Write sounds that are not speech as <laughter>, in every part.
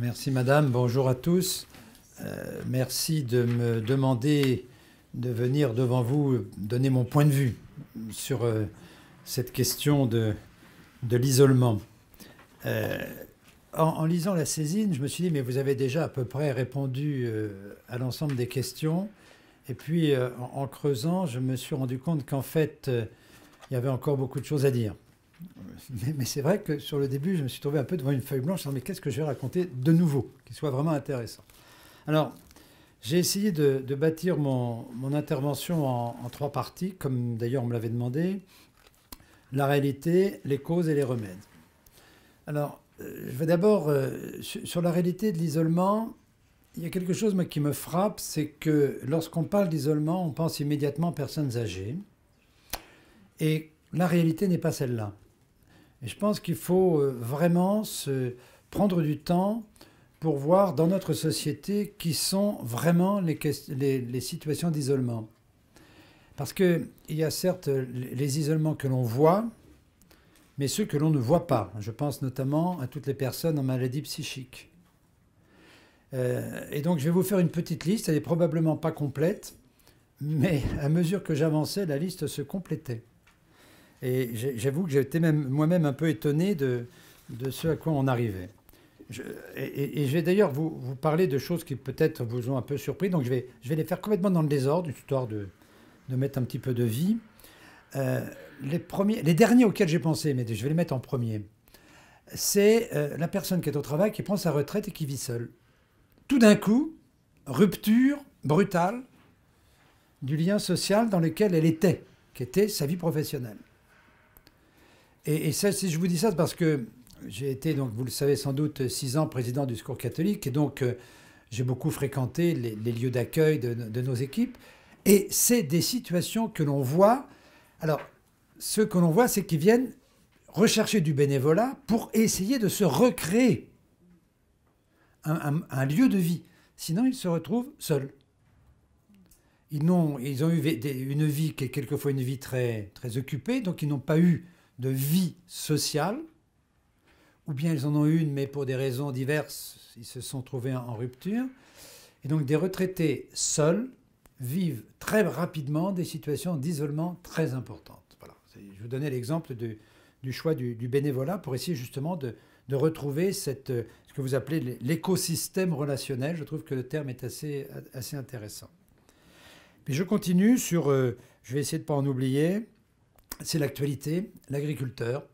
Merci Madame, bonjour à tous. Euh, merci de me demander de venir devant vous donner mon point de vue sur euh, cette question de, l'isolement. Euh, en, lisant la saisine, je me suis dit, mais vous avez déjà à peu près répondu à l'ensemble des questions. Et puis, en, creusant, je me suis rendu compte qu'en fait, il y avait encore beaucoup de choses à dire. Mais, c'est vrai que sur le début, je me suis trouvé un peu devant une feuille blanche, mais qu'est-ce que je vais raconter de nouveau, qui soit vraiment intéressant. Alors, j'ai essayé de, bâtir mon, intervention en, trois parties, comme d'ailleurs on me l'avait demandé. La réalité, les causes et les remèdes. Alors, euh, je vais d'abord euh, sur, la réalité de l'isolement. Il y a quelque chose moi, qui me frappe, c'est que lorsqu'on parle d'isolement, on pense immédiatement aux personnes âgées. Et la réalité n'est pas celle-là. Et je pense qu'il faut euh, vraiment se prendre du temps pour voir dans notre société qui sont vraiment les, situations d'isolement. Parce qu'il y a certes les isolements que l'on voit, mais ceux que l'on ne voit pas. Je pense notamment à toutes les personnes en maladie psychique. Euh, et donc je vais vous faire une petite liste, elle n'est probablement pas complète, mais à mesure que j'avançais, la liste se complétait. Et j'avoue que j'étais même, moi-même un peu étonné de, de ce à quoi on arrivait. et, je vais d'ailleurs vous, parler de choses qui peut-être vous ont un peu surpris, donc je vais, je vais les faire complètement dans le désordre, histoire de, de mettre un petit peu de vie. Euh, les, premiers, les derniers auxquels j'ai pensé, mais je vais les mettre en premier, c'est euh, la personne qui est au travail, qui prend sa retraite et qui vit seule. Tout d'un coup, rupture brutale du lien social dans lequel elle était, qui était sa vie professionnelle. Et, si je vous dis ça, c'est parce que j'ai été, donc, vous le savez sans doute, six ans président du Secours catholique, et donc euh, j'ai beaucoup fréquenté les, lieux d'accueil de, nos équipes. Et c'est des situations que l'on voit. Alors, ce que l'on voit, c'est qu'ils viennent rechercher du bénévolat pour essayer de se recréer un, lieu de vie. Sinon, ils se retrouvent seuls. Ils ont, ils ont eu une vie qui est quelquefois une vie très, très occupée, donc ils n'ont pas eu de vie sociale, ou bien ils en ont une, mais pour des raisons diverses, ils se sont trouvés en rupture. Et donc des retraités seuls vivent très rapidement des situations d'isolement très importantes. Voilà. Je vous donnais l'exemple du, choix du, bénévolat pour essayer justement de, retrouver ce que vous appelez l'écosystème relationnel. Je trouve que le terme est assez, intéressant. Mais je continue sur, euh, je vais essayer de ne pas en oublier, c'est l'actualité, l'agriculteur.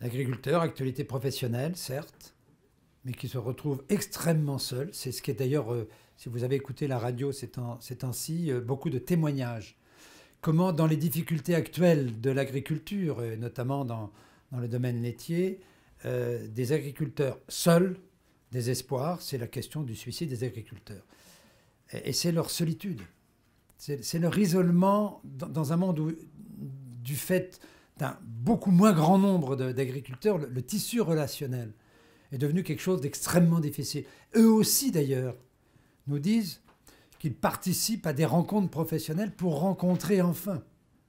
L'agriculteur, actualité professionnelle, certes, mais qui se retrouve extrêmement seul. C'est ce qui est d'ailleurs, euh, si vous avez écouté la radio ces temps-ci, euh, beaucoup de témoignages. Comment, dans les difficultés actuelles de l'agriculture, et notamment dans, le domaine laitier, euh, des agriculteurs seuls, désespoir, c'est la question du suicide des agriculteurs. Et, c'est leur solitude. C'est leur isolement dans un monde où du fait d'un beaucoup moins grand nombre d'agriculteurs, le, tissu relationnel est devenu quelque chose d'extrêmement difficile. Eux aussi, d'ailleurs, nous disent qu'ils participent à des rencontres professionnelles pour rencontrer enfin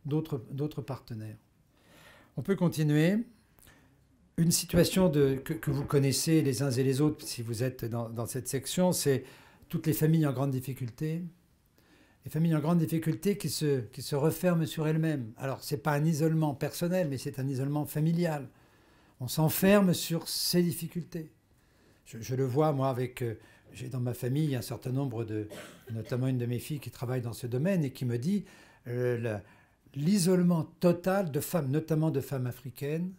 d'autres partenaires. On peut continuer. Une situation que, vous connaissez les uns et les autres si vous êtes dans cette section, c'est toutes les familles en grande difficulté, les familles en grande difficulté qui se, qui se referment sur elles-mêmes. Alors, ce n'est pas un isolement personnel, mais c'est un isolement familial. On s'enferme sur ces difficultés. Je, le vois, moi, avec. Euh, j'ai dans ma famille un certain nombre de. notamment une de mes filles qui travaille dans ce domaine et qui me dit euh, l'isolement total de femmes, notamment de femmes africaines,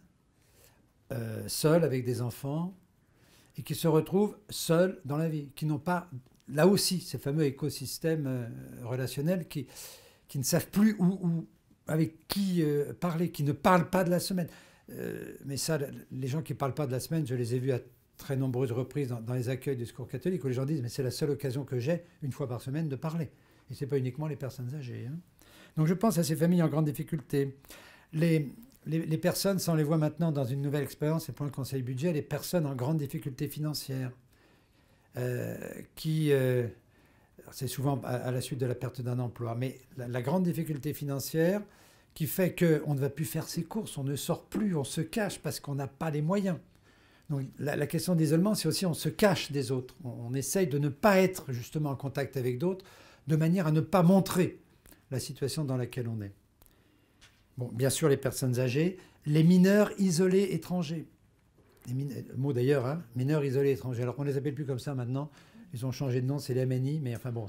euh, seules avec des enfants, et qui se retrouvent seules dans la vie, qui n'ont pas là aussi, ces fameux écosystèmes euh, relationnels qui, ne savent plus où, avec qui euh, parler, qui ne parlent pas de la semaine. Euh, mais ça, les gens qui ne parlent pas de la semaine, je les ai vus à très nombreuses reprises dans, les accueils du secours catholique, où les gens disent, mais c'est la seule occasion que j'ai, une fois par semaine, de parler. Et ce n'est pas uniquement les personnes âgées. Hein. Donc je pense à ces familles en grande difficulté. Les, les, personnes, ça on les voit maintenant dans une nouvelle expérience, et pour le Conseil budget, les personnes en grande difficulté financière. Euh, qui euh, c'est souvent à, la suite de la perte d'un emploi, mais la, grande difficulté financière qui fait qu'on ne va plus faire ses courses, on ne sort plus, on se cache parce qu'on n'a pas les moyens. Donc la, question d'isolement, c'est aussi on se cache des autres, on, essaye de ne pas être justement en contact avec d'autres, de manière à ne pas montrer la situation dans laquelle on est. Bon, bien sûr les personnes âgées, les mineurs isolés étrangers, Mots euh, mot d'ailleurs, hein, mineurs isolés étrangers. Alors qu'on ne les appelle plus comme ça maintenant. Ils ont changé de nom, c'est les MNI, mais enfin bon,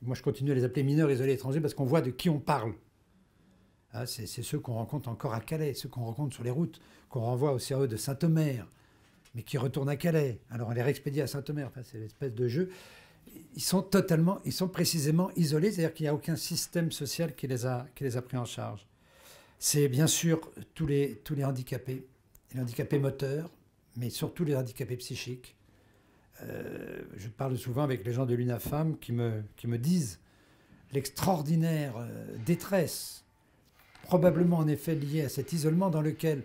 moi je continue à les appeler mineurs isolés étrangers parce qu'on voit de qui on parle. Ah, c'est ceux qu'on rencontre encore à Calais, ceux qu'on rencontre sur les routes, qu'on renvoie au CRE de Saint-Omer, mais qui retournent à Calais. Alors on les réexpédie à Saint-Omer, c'est l'espèce de jeu. Ils sont totalement, ils sont précisément isolés, c'est-à-dire qu'il n'y a aucun système social qui les a, pris en charge. C'est bien sûr tous les handicapés, les handicapés moteurs, mais surtout les handicapés psychiques. Euh, je parle souvent avec les gens de l'UNAFAM qui me, qui me disent l'extraordinaire euh, détresse, probablement en effet liée à cet isolement dans lequel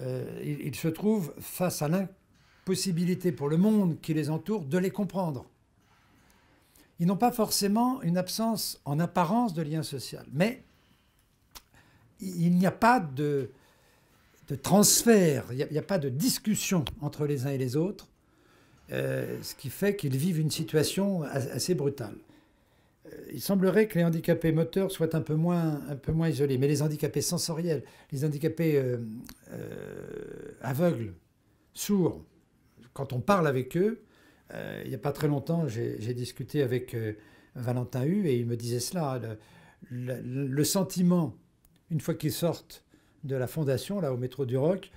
euh, ils se trouvent face à l'impossibilité pour le monde qui les entoure de les comprendre. Ils n'ont pas forcément une absence en apparence de lien social, mais il n'y a pas de, de transfert, il n'y a, pas de discussion entre les uns et les autres, euh, ce qui fait qu'ils vivent une situation assez brutale. Euh, il semblerait que les handicapés moteurs soient un peu moins, un peu moins isolés, mais les handicapés sensoriels, les handicapés euh, aveugles, sourds, quand on parle avec eux, il n'y a pas très longtemps, j'ai discuté avec Valentin Hu et il me disait cela, le sentiment, une fois qu'ils sortent de la fondation, là, au métro du Roc,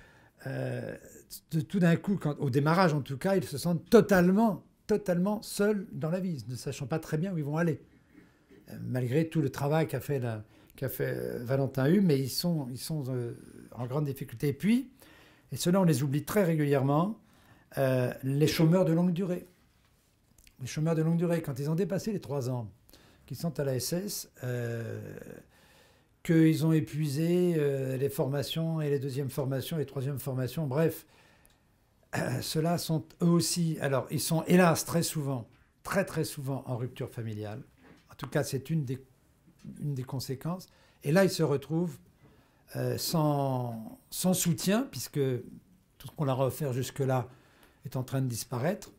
euh, tout d'un coup, quand, au démarrage en tout cas, ils se sentent totalement, totalement seuls dans la vie, ne sachant pas très bien où ils vont aller. Euh, malgré tout le travail qu'a fait, la, euh, Valentin Hume, mais ils sont, ils sont en grande difficulté. Et puis, et cela on les oublie très régulièrement, les chômeurs de longue durée. Les chômeurs de longue durée, quand ils ont dépassé les trois ans, qui sont à la SS, qu'ils ont épuisé euh, les formations et les deuxièmes formations, les troisièmes formations, bref. <clears throat> Ceux-là sont eux aussi, alors ils sont hélas très souvent, très très souvent en rupture familiale. En tout cas, c'est une des, une des conséquences. Et là, ils se retrouvent euh, sans, sans soutien, puisque tout ce qu'on leur a offert jusque-là est en train de disparaître.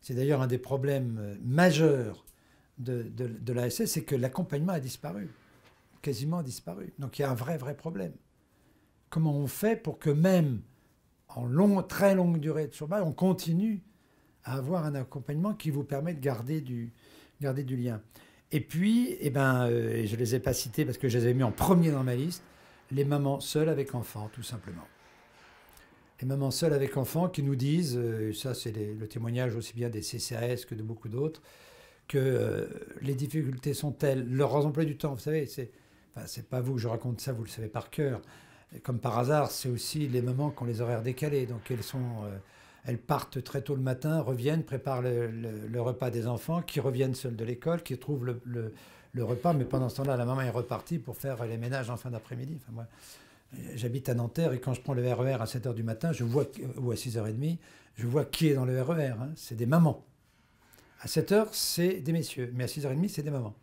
C'est d'ailleurs un des problèmes euh, majeurs de, de, de l'ASS, c'est que l'accompagnement a disparu quasiment disparu. Donc il y a un vrai, vrai problème. Comment on fait pour que même en long, très longue durée de travail, on continue à avoir un accompagnement qui vous permet de garder du, garder du lien. Et puis, eh ben, euh, je ne les ai pas cités parce que je les avais mis en premier dans ma liste, les mamans seules avec enfants, tout simplement. Les mamans seules avec enfants qui nous disent, euh, ça c'est le témoignage aussi bien des CCAS que de beaucoup d'autres, que euh, les difficultés sont telles, leur emploi du temps, vous savez, c'est ce c'est pas vous, je raconte ça, vous le savez par cœur. comme par hasard, c'est aussi les mamans qui les horaires décalés. Donc elles sont, euh, elles partent très tôt le matin, reviennent, préparent le, repas des enfants, qui reviennent seuls de l'école, qui trouvent le, repas. Mais pendant ce temps-là, la maman est repartie pour faire les ménages en fin d'après-midi. moi, j'habite à Nanterre et quand je prends le RER e à 7h du matin, je vois, ou à 6h30, je vois qui est dans le RER. E hein. C'est des mamans. À 7h, c'est des messieurs, mais à 6h30, c'est des mamans.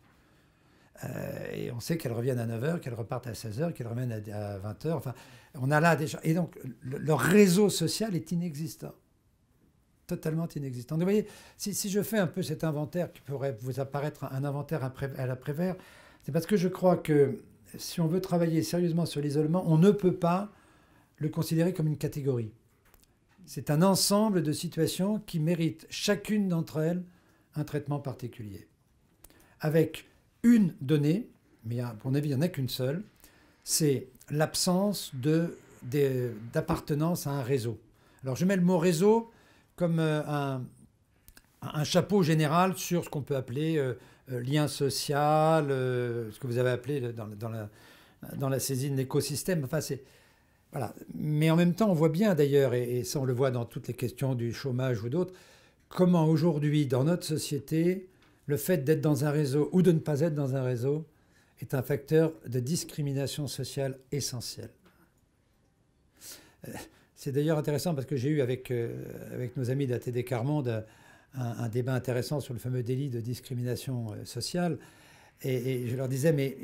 Euh, et on sait qu'elles reviennent à 9h, qu'elles repartent à 16h, qu'elles reviennent à, 20h. Enfin, on a là déjà. Et donc, leur réseau social est inexistant. Totalement inexistant. vous voyez, si, si, je fais un peu cet inventaire qui pourrait vous apparaître un inventaire à, laprès Prévert, c'est parce que je crois que si on veut travailler sérieusement sur l'isolement, on ne peut pas le considérer comme une catégorie. C'est un ensemble de situations qui méritent chacune d'entre elles un traitement particulier. Avec une donnée, mais à mon avis, il n'y en a qu'une seule, c'est l'absence d'appartenance à un réseau. Alors je mets le mot réseau comme euh, un, un chapeau général sur ce qu'on peut appeler euh, euh, lien social, ce que vous avez appelé dans, dans, la, dans la saisine l'écosystème. Enfin, c'est, voilà. Mais en même temps, on voit bien d'ailleurs, et, et, ça on le voit dans toutes les questions du chômage ou d'autres, comment aujourd'hui, dans notre société, le fait d'être dans un réseau ou de ne pas être dans un réseau est un facteur de discrimination sociale essentiel. Euh, c'est d'ailleurs intéressant parce que j'ai eu avec, euh, avec nos amis d'ATD Carmonde un, un, débat intéressant sur le fameux délit de discrimination euh, sociale. Et, je leur disais, mais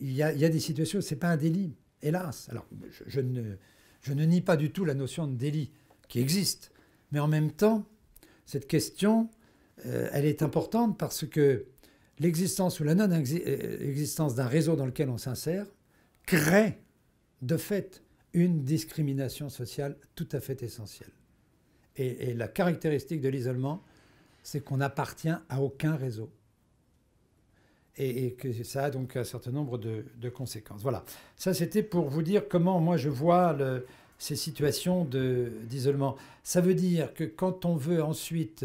il y a, des situations où ce n'est pas un délit, hélas. Alors, ne, je ne nie pas du tout la notion de délit qui existe. Mais en même temps, cette question euh, elle est importante parce que l'existence ou la non-existence euh, d'un réseau dans lequel on s'insère crée de fait une discrimination sociale tout à fait essentielle. Et, la caractéristique de l'isolement, c'est qu'on n'appartient à aucun réseau. Et, que ça a donc un certain nombre de, conséquences. Voilà, ça c'était pour vous dire comment moi je vois ces situations d'isolement. Ça veut dire que quand on veut ensuite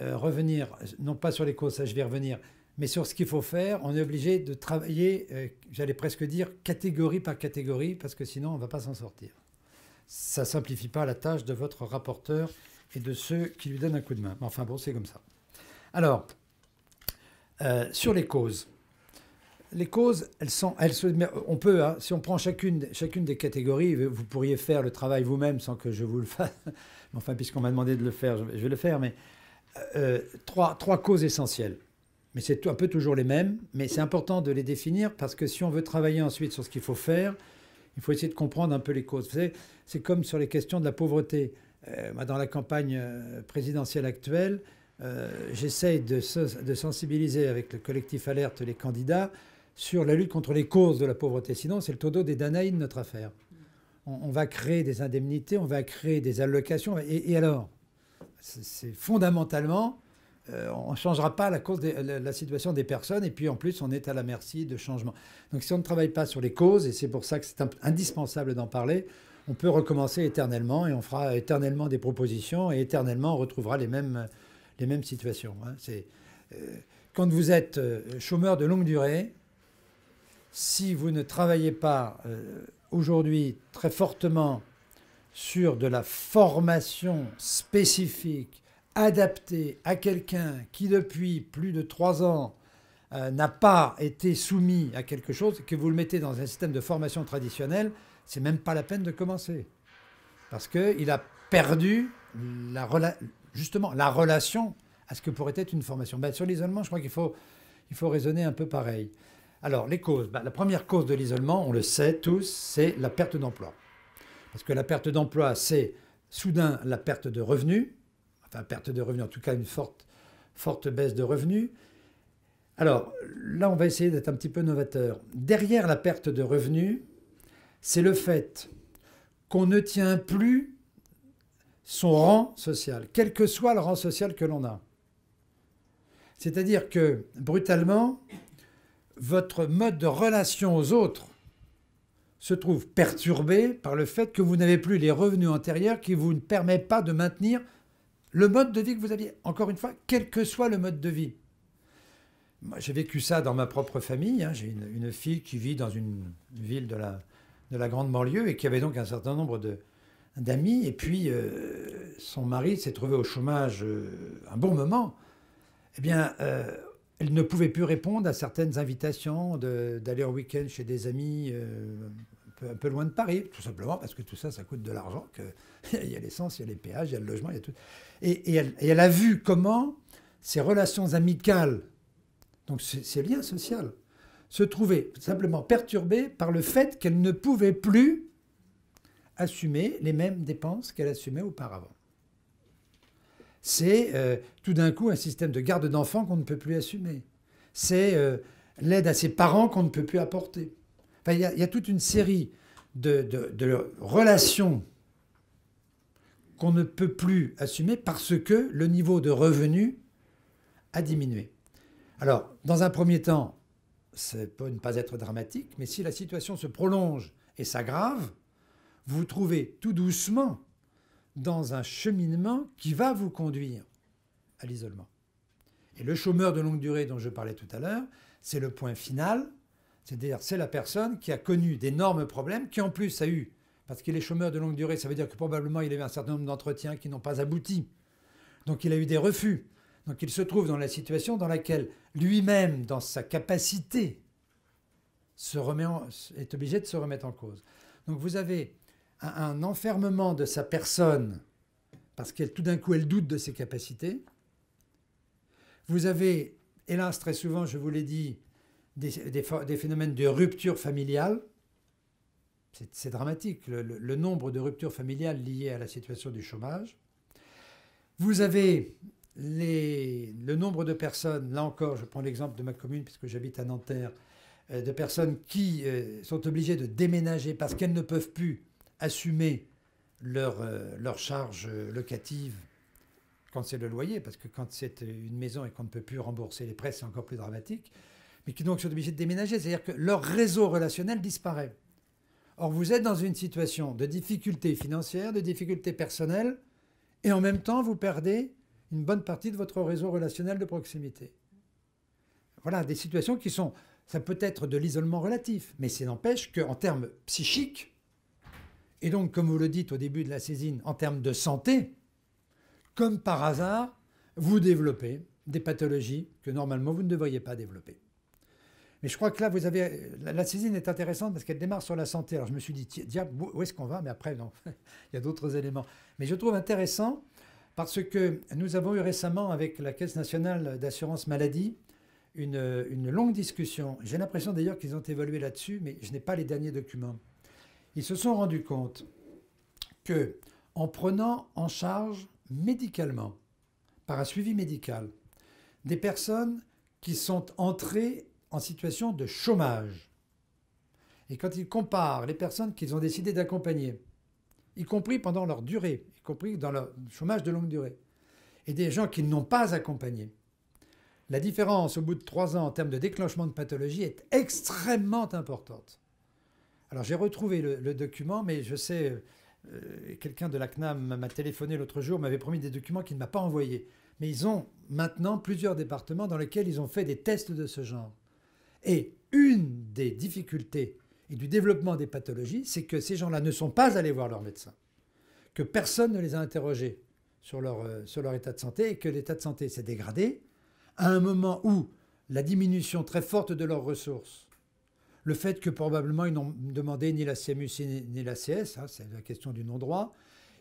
euh, revenir, euh, non pas sur les causes, je vais revenir, mais sur ce qu'il faut faire, on est obligé de travailler, euh, j'allais presque dire, catégorie par catégorie, parce que sinon on ne va pas s'en sortir. Ça ne simplifie pas la tâche de votre rapporteur et de ceux qui lui donnent un coup de main. Mais enfin bon, c'est comme ça. Alors, sur les causes. Les causes, elles sont, elles on peut, hein, si on prend chacune, chacune des catégories, vous pourriez faire le travail vous-même sans que je vous le <laughs> fasse. Enfin, puisqu'on m'a demandé de le faire, je vais le faire. Mais euh, trois, trois causes essentielles. Mais c'est un peu toujours les mêmes, mais c'est important de les définir parce que si on veut travailler ensuite sur ce qu'il faut faire, il faut essayer de comprendre un peu les causes. C'est comme sur les questions de la pauvreté. Euh, dans la campagne euh, présidentielle actuelle, j'essaye de, sensibiliser avec le collectif Alerte les candidats sur la lutte contre les causes de la pauvreté. Sinon, c'est le todo des Danaïdes, notre affaire. On, va créer des indemnités, on va créer des allocations. Et, et alors c'est fondamentalement, euh, on ne changera pas la, cause de, la, situation des personnes et puis en plus on est à la merci de changements. Donc si on ne travaille pas sur les causes, et c'est pour ça que c'est indispensable d'en parler, on peut recommencer éternellement et on fera éternellement des propositions et éternellement on retrouvera les mêmes, les mêmes situations. Hein. Euh, quand vous êtes euh, chômeur de longue durée, si vous ne travaillez pas aujourd'hui très fortement sur de la formation spécifique adaptée à quelqu'un qui depuis plus de trois ans euh, n'a pas été soumis à quelque chose, que vous le mettez dans un système de formation traditionnel, c'est même pas la peine de commencer. Parce qu'il a perdu justement la relation à ce que pourrait être une formation. Ben, sur l'isolement, je crois qu'il faut, il faut raisonner un peu pareil. Alors, les causes. Ben, la première cause de l'isolement, on le sait tous, c'est la perte d'emploi. Parce que la perte d'emploi, c'est soudain la perte de revenus, enfin perte de revenus, en tout cas une forte, forte baisse de revenus. Alors là, on va essayer d'être un petit peu novateur. Derrière la perte de revenus, c'est le fait qu'on ne tient plus son rang social, quel que soit le rang social que l'on a. C'est-à-dire que, brutalement, votre mode de relation aux autres se trouve perturbé par le fait que vous n'avez plus les revenus antérieurs qui vous ne permettent pas de maintenir le mode de vie que vous aviez. Encore une fois, quel que soit le mode de vie. Moi, j'ai vécu ça dans ma propre famille. Hein. J'ai une, fille qui vit dans une ville de la, de la grande banlieue et qui avait donc un certain nombre de, d'amis. Et puis, euh, son mari s'est trouvé au chômage euh, un bon moment. Eh bien, euh, elle ne pouvait plus répondre à certaines invitations d'aller au week-end chez des amis un peu loin de Paris, tout simplement parce que tout ça, ça coûte de l'argent. <laughs> Il y a l'essence, il y a les péages, il y a le logement, il y a tout. Et, elle, a vu comment ces relations amicales, donc ces, liens sociaux, se trouvaient simplement perturbés par le fait qu'elle ne pouvait plus assumer les mêmes dépenses qu'elle assumait auparavant. C'est euh, tout d'un coup un système de garde d'enfants qu'on ne peut plus assumer. C'est euh, l'aide à ses parents qu'on ne peut plus apporter il, y a, toute une série de, relations qu'on ne peut plus assumer parce que le niveau de revenu a diminué. Alors, dans un premier temps, ça peut ne pas être dramatique, mais si la situation se prolonge et s'aggrave, vous vous trouvez tout doucement dans un cheminement qui va vous conduire à l'isolement. Et le chômeur de longue durée dont je parlais tout à l'heure, c'est le point final c'est-à-dire, c'est la personne qui a connu d'énormes problèmes, qui en plus a eu, parce qu'il est chômeur de longue durée, ça veut dire que probablement il avait un certain nombre d'entretiens qui n'ont pas abouti. Donc il a eu des refus. Donc il se trouve dans la situation dans laquelle lui-même, dans sa capacité, se remet est obligé de se remettre en cause. Donc vous avez un, enfermement de sa personne, parce qu'elle tout d'un coup elle doute de ses capacités. Vous avez, hélas très souvent, je vous l'ai dit, des, phénomènes de rupture familiale. C'est dramatique, le, nombre de ruptures familiales liées à la situation du chômage. Vous avez le nombre de personnes, là encore, je prends l'exemple de ma commune, puisque j'habite à Nanterre, euh, de personnes qui euh, sont obligées de déménager parce qu'elles ne peuvent plus assumer leur, euh, leur charge locative quand c'est le loyer, parce que quand c'est une maison et qu'on ne peut plus rembourser les prêts, c'est encore plus dramatique mais qui donc sont obligés de déménager, c'est-à-dire que leur réseau relationnel disparaît. Or, vous êtes dans une situation de difficulté financière, de difficulté personnelle, et en même temps, vous perdez une bonne partie de votre réseau relationnel de proximité. Voilà, des situations qui sont, ça peut être de l'isolement relatif, mais ça n'empêche qu'en termes psychiques, et donc, comme vous le dites au début de la saisine, en termes de santé, comme par hasard, vous développez des pathologies que normalement vous ne devriez pas développer. Mais je crois que là, vous avez. La, saisine est intéressante parce qu'elle démarre sur la santé. Alors je me suis dit, diable, où est-ce qu'on va Mais après, non, <laughs> il y a d'autres éléments. Mais je trouve intéressant parce que nous avons eu récemment, avec la Caisse nationale d'assurance maladie, une, une, longue discussion. J'ai l'impression d'ailleurs qu'ils ont évolué là-dessus, mais je n'ai pas les derniers documents. Ils se sont rendus compte que, en prenant en charge médicalement, par un suivi médical, des personnes qui sont entrées en situation de chômage. Et quand ils comparent les personnes qu'ils ont décidé d'accompagner, y compris pendant leur durée, y compris dans leur chômage de longue durée, et des gens qu'ils n'ont pas accompagnés, la différence au bout de trois ans en termes de déclenchement de pathologie est extrêmement importante. Alors j'ai retrouvé le, document, mais je sais, euh, quelqu'un de la CNAM m'a téléphoné l'autre jour, m'avait promis des documents qu'il ne m'a pas envoyés. Mais ils ont maintenant plusieurs départements dans lesquels ils ont fait des tests de ce genre. Et une des difficultés du développement des pathologies, c'est que ces gens-là ne sont pas allés voir leur médecin, que personne ne les a interrogés euh, sur leur, état de santé et que l'état de santé s'est dégradé à un moment où la diminution très forte de leurs ressources, le fait que probablement ils n'ont demandé ni la CMU ni, la CS, hein, c'est la question du non-droit,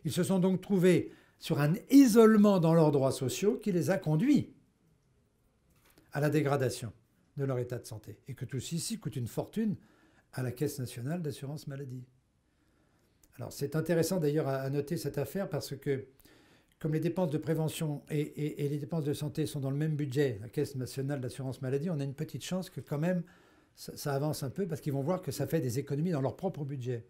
ils se sont donc trouvés sur un isolement dans leurs droits sociaux qui les a conduits à la dégradation de leur état de santé. Et que tout ceci coûte une fortune à la Caisse nationale d'assurance maladie. Alors c'est intéressant d'ailleurs à, noter cette affaire parce que comme les dépenses de prévention et, les dépenses de santé sont dans le même budget, la Caisse nationale d'assurance maladie, on a une petite chance que quand même ça, avance un peu parce qu'ils vont voir que ça fait des économies dans leur propre budget.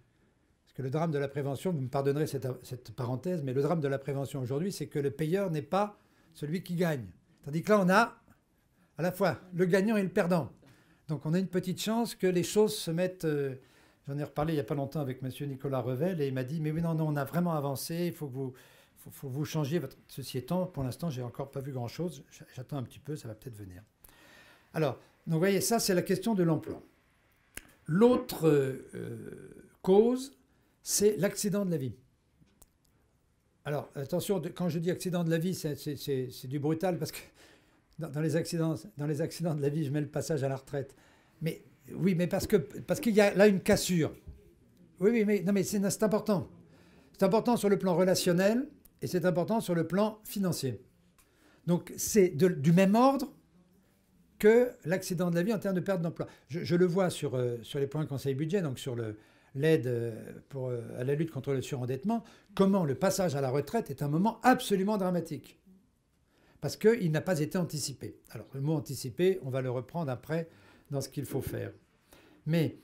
Parce que le drame de la prévention, vous me pardonnerez cette parenthèse, mais le drame de la prévention aujourd'hui, c'est que le payeur n'est pas celui qui gagne. Tandis que là, on a à la fois le gagnant et le perdant. Donc on a une petite chance que les choses se mettent... Euh, j'en ai reparlé il n'y a pas longtemps avec M. Nicolas Revel et il m'a dit, mais oui, non, non, on a vraiment avancé, il faut que vous, faut, faut vous changiez votre... Ceci étant, pour l'instant, j'ai encore pas vu grand-chose. J'attends un petit peu, ça va peut-être venir. Alors, donc vous voyez, ça, c'est la question de l'emploi. L'autre euh, cause, c'est l'accident de la vie. Alors, attention, quand je dis accident de la vie, c'est du brutal parce que dans, les accidents, dans les accidents de la vie, je mets le passage à la retraite. Mais oui, mais parce que parce qu'il y a là une cassure. Oui, oui, mais non, mais c'est important. C'est important sur le plan relationnel et c'est important sur le plan financier. Donc c'est du même ordre que l'accident de la vie en termes de perte d'emploi. Je, le vois sur, euh, sur les points conseil budget, donc sur l'aide euh, pour euh, à la lutte contre le surendettement, comment le passage à la retraite est un moment absolument dramatique parce qu'il n'a pas été anticipé. Alors le mot anticipé, on va le reprendre après dans ce qu'il faut faire. Mais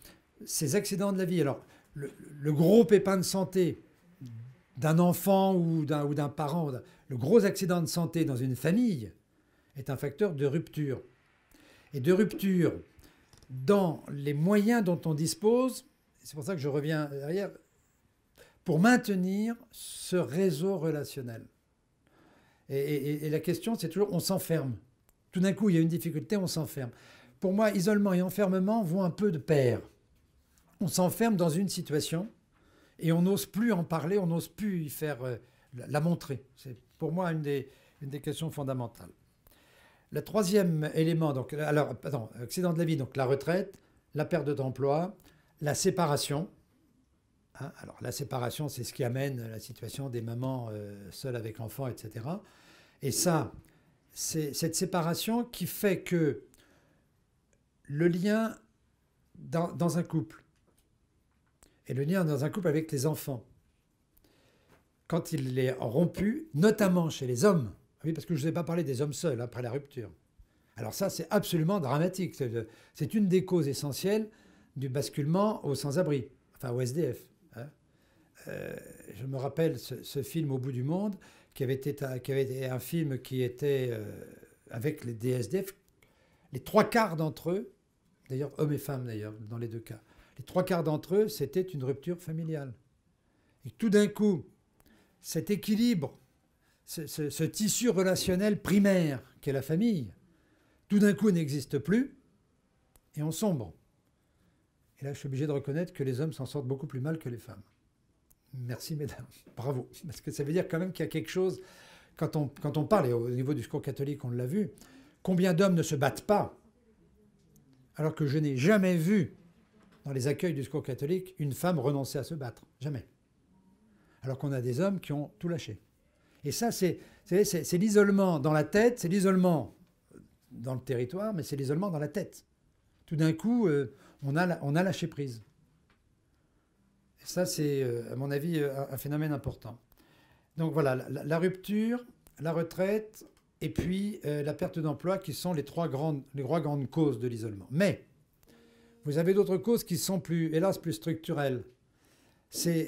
ces accidents de la vie, alors le, gros pépin de santé d'un enfant ou d'un parent, le gros accident de santé dans une famille est un facteur de rupture. Et de rupture dans les moyens dont on dispose, c'est pour ça que je reviens derrière, pour maintenir ce réseau relationnel. Et, la question, c'est toujours, on s'enferme. Tout d'un coup, il y a une difficulté, on s'enferme. Pour moi, isolement et enfermement vont un peu de pair. On s'enferme dans une situation et on n'ose plus en parler, on n'ose plus y faire, euh, la, montrer. C'est pour moi une des, questions fondamentales. Le troisième élément, donc, alors, pardon, accident de la vie, donc la retraite, la perte d'emploi, la séparation, Hein, alors la séparation, c'est ce qui amène la situation des mamans euh, seules avec enfants, etc. Et ça, c'est cette séparation qui fait que le lien dans, dans un couple, et le lien dans un couple avec les enfants, quand il est rompu, notamment chez les hommes, ah oui, parce que je ne vous ai pas parlé des hommes seuls hein, après la rupture. Alors ça, c'est absolument dramatique. C'est une des causes essentielles du basculement au sans-abri, enfin au SDF. Euh, je me rappelle ce, film Au bout du monde, qui avait été, un, avait un film qui était euh, avec les DSDF, les trois quarts d'entre eux, d'ailleurs hommes et femmes d'ailleurs, dans les deux cas, les trois quarts d'entre eux, c'était une rupture familiale. Et tout d'un coup, cet équilibre, ce, ce tissu relationnel primaire qu'est la famille, tout d'un coup n'existe plus et on sombre. Et là, je suis obligé de reconnaître que les hommes s'en sortent beaucoup plus mal que les femmes. Merci, mesdames. <laughs> Bravo. Parce que ça veut dire quand même qu'il y a quelque chose, quand on, quand on parle, et au niveau du secours catholique, on l'a vu, combien d'hommes ne se battent pas, alors que je n'ai jamais vu dans les accueils du secours catholique une femme renoncer à se battre. Jamais. Alors qu'on a des hommes qui ont tout lâché. Et ça, c'est l'isolement dans la tête, c'est l'isolement dans le territoire, mais c'est l'isolement dans la tête. Tout d'un coup, euh, on, a, on a lâché prise ça, c'est, euh, à mon avis, euh, un, phénomène important. Donc voilà, la, rupture, la retraite et puis euh, la perte d'emploi qui sont les trois grandes, les trois grandes causes de l'isolement. Mais vous avez d'autres causes qui sont plus, hélas, plus structurelles. C'est,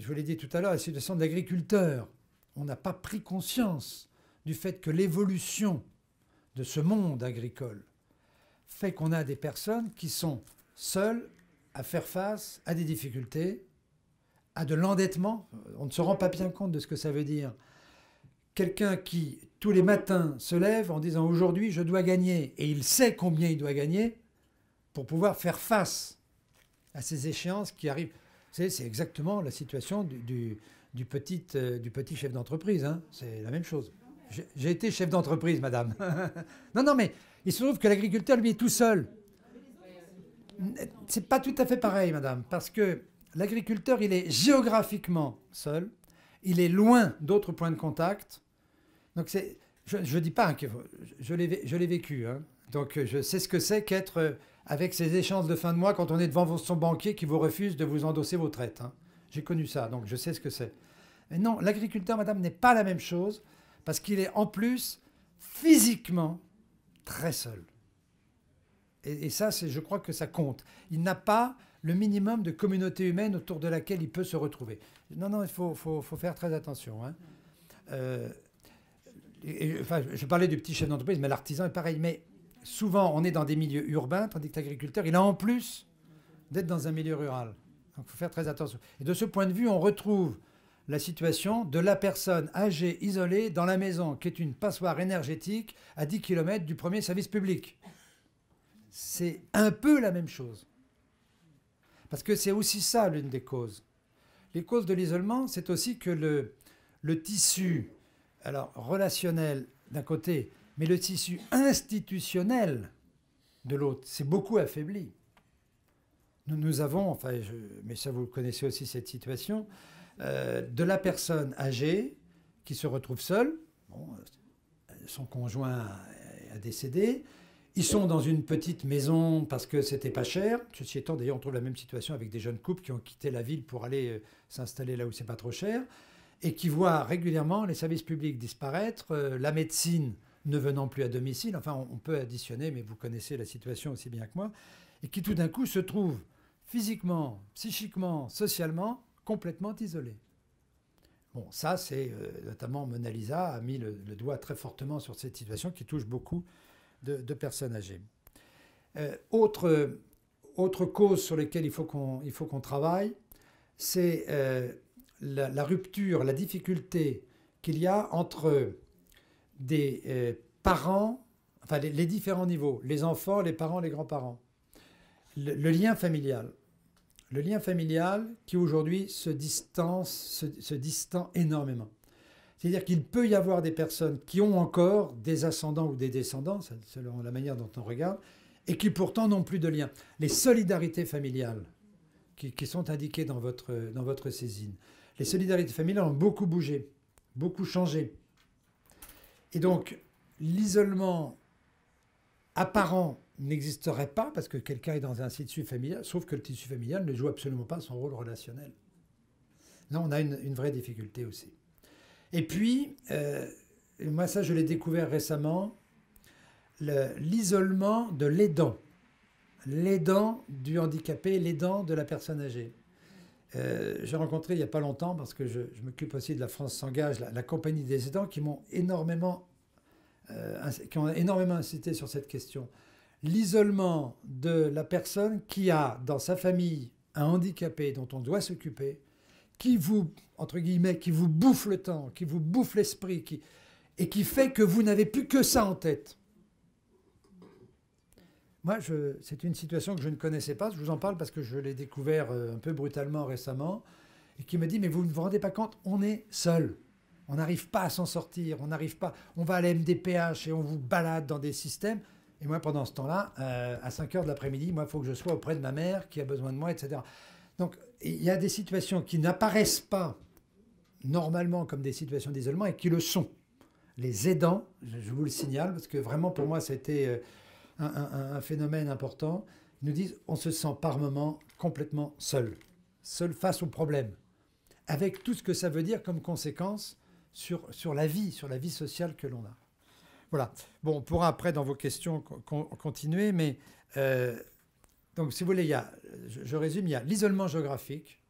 je vous l'ai dit tout à l'heure, la situation de l'agriculteur. On n'a pas pris conscience du fait que l'évolution de ce monde agricole fait qu'on a des personnes qui sont seules, à faire face à des difficultés, à de l'endettement. On ne se rend pas bien compte de ce que ça veut dire. Quelqu'un qui, tous les matins, se lève en disant aujourd'hui je dois gagner, et il sait combien il doit gagner pour pouvoir faire face à ces échéances qui arrivent. C'est exactement la situation du, petit, euh, petit, chef d'entreprise. Hein. C'est la même chose. J'ai été chef d'entreprise, madame. <laughs> non, non, mais il se trouve que l'agriculteur, lui, est tout seul. C'est pas tout à fait pareil, madame, parce que l'agriculteur, il est géographiquement seul, il est loin d'autres points de contact. Donc je ne dis pas que je l'ai, je l'ai vécu, hein. donc je sais ce que c'est qu'être euh, avec ces échanges de fin de mois quand on est devant son banquier qui vous refuse de vous endosser vos traites. Hein. J'ai connu ça, donc je sais ce que c'est. Mais non, l'agriculteur, madame, n'est pas la même chose parce qu'il est en plus physiquement très seul. Et, et ça, je crois que ça compte. Il n'a pas le minimum de communauté humaine autour de laquelle il peut se retrouver. Non, non, il faut, faire très attention. Hein. Euh, je parlais du petit chef d'entreprise, mais l'artisan est pareil. Mais souvent, on est dans des milieux urbains, tandis que l'agriculteur, il a en plus d'être dans un milieu rural. Donc, il faut faire très attention. Et de ce point de vue, on retrouve la situation de la personne âgée isolée dans la maison, qui est une passoire énergétique à 10 km du premier service public c'est un peu la même chose. Parce que c'est aussi ça l'une des causes. Les causes de l'isolement, c'est aussi que le, le tissu, alors relationnel d'un côté, mais le tissu institutionnel de l'autre, c'est beaucoup affaibli. Nous, nous avons, enfin, mais ça vous connaissez aussi cette situation, euh, de la personne âgée qui se retrouve seule, son conjoint a décédé, ils sont dans une petite maison parce que c'était pas cher. Ceci étant, d'ailleurs, on trouve la même situation avec des jeunes couples qui ont quitté la ville pour aller euh, s'installer là où c'est pas trop cher et qui voient régulièrement les services publics disparaître, euh, la médecine ne venant plus à domicile. Enfin, on, peut additionner, mais vous connaissez la situation aussi bien que moi, et qui tout d'un coup se trouvent physiquement, psychiquement, socialement complètement isolés. Bon, ça, c'est euh, notamment Mona Lisa a mis le, doigt très fortement sur cette situation qui touche beaucoup de, personnes âgées. Euh, autre, autre cause sur laquelle il faut qu'on travaille, c'est euh, la, rupture, la difficulté qu'il y a entre des euh, parents, enfin les, différents niveaux, les enfants, les parents, les grands-parents. Le, lien familial. Le lien familial qui aujourd'hui se distance, se, se distend énormément. C'est-à-dire qu'il peut y avoir des personnes qui ont encore des ascendants ou des descendants, selon la manière dont on regarde, et qui pourtant n'ont plus de lien. Les solidarités familiales qui, sont indiquées dans votre, dans votre saisine, les solidarités familiales ont beaucoup bougé, beaucoup changé. Et donc, l'isolement apparent n'existerait pas parce que quelqu'un est dans un tissu familial, sauf que le tissu familial ne joue absolument pas son rôle relationnel. Là, on a une vraie difficulté aussi. Et puis, euh, moi ça je l'ai découvert récemment, l'isolement de l'aidant. L'aidant du handicapé, l'aidant de la personne âgée. Euh, j'ai rencontré il n'y a pas longtemps, parce que je, m'occupe aussi de la France s'engage, la, compagnie des aidants, qui m'ont énormément, euh, qui énormément incité sur cette question. L'isolement de la personne qui a dans sa famille un handicapé dont on doit s'occuper, qui vous, entre guillemets, qui vous bouffe le temps, qui vous bouffe l'esprit, qui, et qui fait que vous n'avez plus que ça en tête. Moi, c'est une situation que je ne connaissais pas. Je vous en parle parce que je l'ai découvert euh, un peu brutalement récemment et qui me dit mais vous ne vous rendez pas compte, on est seul. On n'arrive pas à s'en sortir. On n'arrive pas. On va à l'MDPH et on vous balade dans des systèmes. Et moi, pendant ce temps-là, euh, à 5 h de l'après-midi, moi, il faut que je sois auprès de ma mère qui a besoin de moi, etc. Donc il y a des situations qui n'apparaissent pas normalement comme des situations d'isolement et qui le sont. Les aidants, je vous le signale, parce que vraiment pour moi c'était euh, un, un, un, phénomène important, nous disent on se sent par moments complètement seul, seul face au problème, avec tout ce que ça veut dire comme conséquence sur, sur la vie, sur la vie sociale que l'on a. Voilà. Bon, on pourra après dans vos questions continuer, mais euh, donc, si vous voulez, je, résume, il y a l'isolement géographique,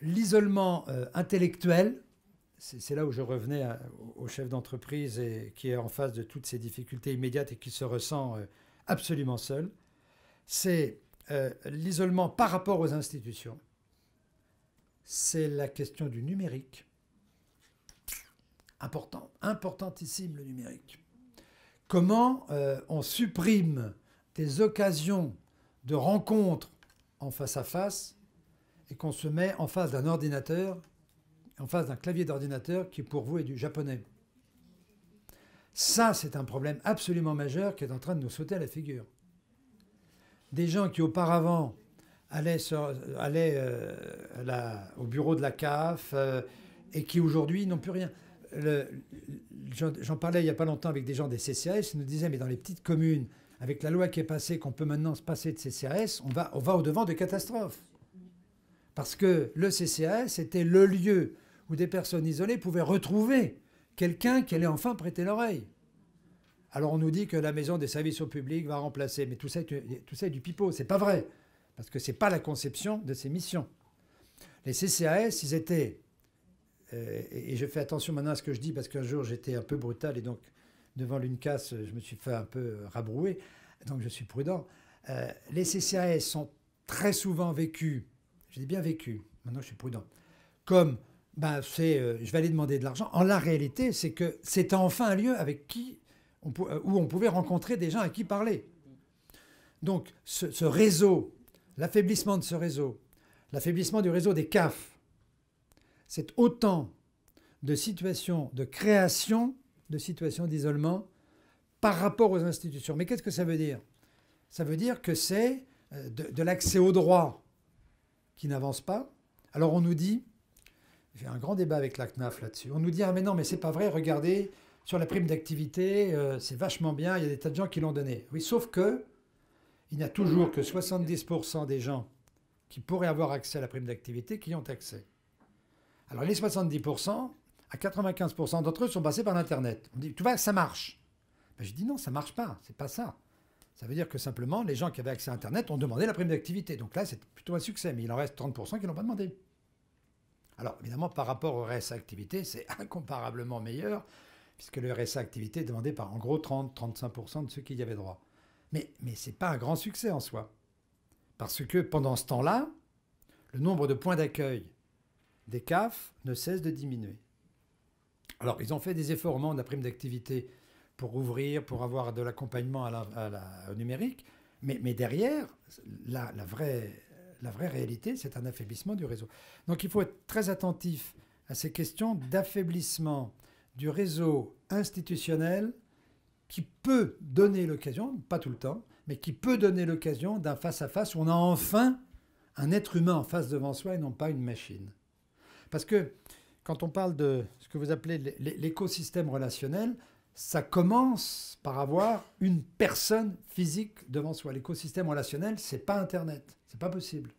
l'isolement euh, intellectuel, c'est là où je revenais euh, au chef d'entreprise qui est en face de toutes ces difficultés immédiates et qui se ressent euh, absolument seul. C'est l'isolement par rapport aux institutions. C'est la question du numérique. Important, importantissime le numérique. Comment on supprime des occasions de rencontres en face à face et qu'on se met en face d'un ordinateur, en face d'un clavier d'ordinateur qui pour vous est du japonais. Ça, c'est un problème absolument majeur qui est en train de nous sauter à la figure. Des gens qui auparavant allaient, euh, au bureau de la CAF euh, et qui aujourd'hui n'ont plus rien. J'en parlais il n'y a pas longtemps avec des gens des CCAS, ils nous disaient, mais dans les petites communes, avec la loi qui est passée, qu'on peut maintenant se passer de CCAS, on va, on va au-devant de catastrophes. Parce que le CCAS était le lieu où des personnes isolées pouvaient retrouver quelqu'un qui allait enfin prêter l'oreille. Alors on nous dit que la maison des services au public va remplacer, mais tout ça, tout ça est du pipeau, c'est pas vrai, parce que c'est pas la conception de ces missions. Les CCAS, ils étaient, euh, et je fais attention maintenant à ce que je dis parce qu'un jour j'étais un peu brutal et donc devant l'UNCAS, je me suis fait un peu rabrouer, donc je suis prudent. Euh, les CCAS sont très souvent vécus, je bien vécu maintenant je suis prudent, comme ben, c'est, euh, je vais aller demander de l'argent. En la réalité, c'est que c'est enfin un lieu avec qui on, euh, où on pouvait rencontrer des gens à qui parler. Donc ce, ce réseau, l'affaiblissement de ce réseau, l'affaiblissement du réseau des CAF, c'est autant de situations de création de situation d'isolement par rapport aux institutions. Mais qu'est-ce que ça veut dire Ça veut dire que c'est euh, de, l'accès au droit qui n'avance pas. Alors on nous dit, j'ai un grand débat avec la CNAF là-dessus, on nous dit ah mais non mais c'est pas vrai, regardez sur la prime d'activité, euh, c'est vachement bien, il y a des tas de gens qui l'ont donné. Oui, sauf que il n'y a toujours que 70% des gens qui pourraient avoir accès à la prime d'activité qui ont accès. Alors les 70%, à 95% d'entre eux sont passés par l'Internet. On dit, tout va, ça marche. Ben, je dis non, ça ne marche pas, c'est pas ça. Ça veut dire que simplement, les gens qui avaient accès à Internet ont demandé la prime d'activité. Donc là, c'est plutôt un succès, mais il en reste 30% qui ne l'ont pas demandé. Alors évidemment, par rapport au RSA activité, c'est <laughs> incomparablement meilleur, puisque le RSA activité est demandé par en gros 30-35% de ceux qui y avaient droit. Mais, mais ce n'est pas un grand succès en soi. Parce que pendant ce temps-là, le nombre de points d'accueil des CAF ne cesse de diminuer. Alors, ils ont fait des efforts au moment la prime d'activité pour ouvrir, pour avoir de l'accompagnement à la, au numérique. Mais, derrière, la, vraie, la vraie réalité, c'est un affaiblissement du réseau. Donc il faut être très attentif à ces questions d'affaiblissement du réseau institutionnel qui peut donner l'occasion, pas tout le temps, mais qui peut donner l'occasion d'un face-à-face où on a enfin un être humain en face devant soi et non pas une machine. Parce que quand on parle de ce que vous appelez l'écosystème relationnel, ça commence par avoir une personne physique devant soi. L'écosystème relationnel, c'est pas Internet, c'est pas possible.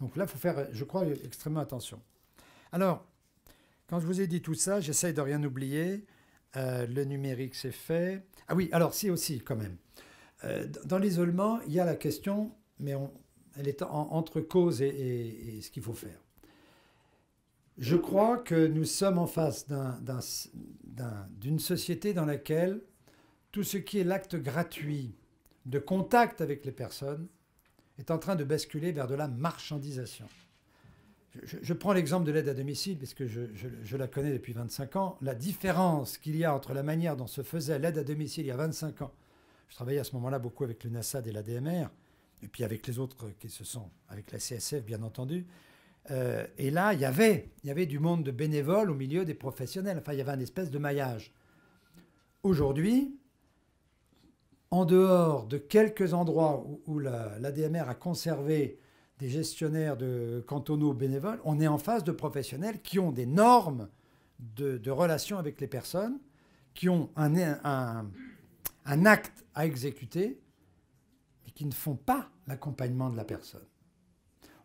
Donc là, il faut faire, je crois, extrêmement attention. Alors, quand je vous ai dit tout ça, j'essaye de rien oublier. Euh, le numérique, c'est fait. Ah oui, alors si aussi, quand même. Euh, dans l'isolement, il y a la question, mais elle est entre cause et ce qu'il faut faire. Je crois que nous sommes en face d'une société dans laquelle tout ce qui est l'acte gratuit de contact avec les personnes est en train de basculer vers de la marchandisation. Je, prends l'exemple de l'aide à domicile, puisque je, je, je, la connais depuis 25 ans. La différence qu'il y a entre la manière dont se faisait l'aide à domicile il y a 25 ans, je travaillais à ce moment-là beaucoup avec le NASAD et l'ADMR, et puis avec les autres qui se sont, avec la CSF bien entendu, euh, et là, il y avait, y avait du monde de bénévoles au milieu des professionnels. Enfin, il y avait un espèce de maillage. Aujourd'hui, en dehors de quelques endroits où, l'ADMR a conservé des gestionnaires de cantonaux bénévoles, on est en face de professionnels qui ont des normes de, relations avec les personnes, qui ont un, un acte à exécuter, mais qui ne font pas l'accompagnement de la personne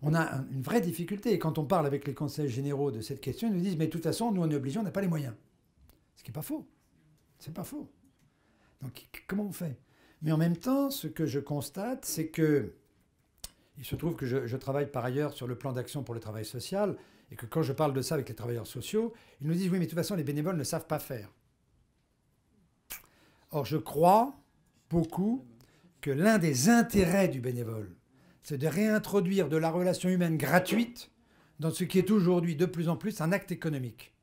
on a une vraie difficulté. Et quand on parle avec les conseils généraux de cette question, ils nous disent, mais de toute façon, nous, on est obligés, on n'a pas les moyens. Ce qui n'est pas faux. Ce n'est pas faux. Donc, comment on fait Mais en même temps, ce que je constate, c'est que, il se trouve que je, je travaille par ailleurs sur le plan d'action pour le travail social, et que quand je parle de ça avec les travailleurs sociaux, ils nous disent, oui, mais de toute façon, les bénévoles ne savent pas faire. Or, je crois beaucoup que l'un des intérêts du bénévole, c'est de réintroduire de la relation humaine gratuite dans ce qui est aujourd'hui de plus en plus un acte économique.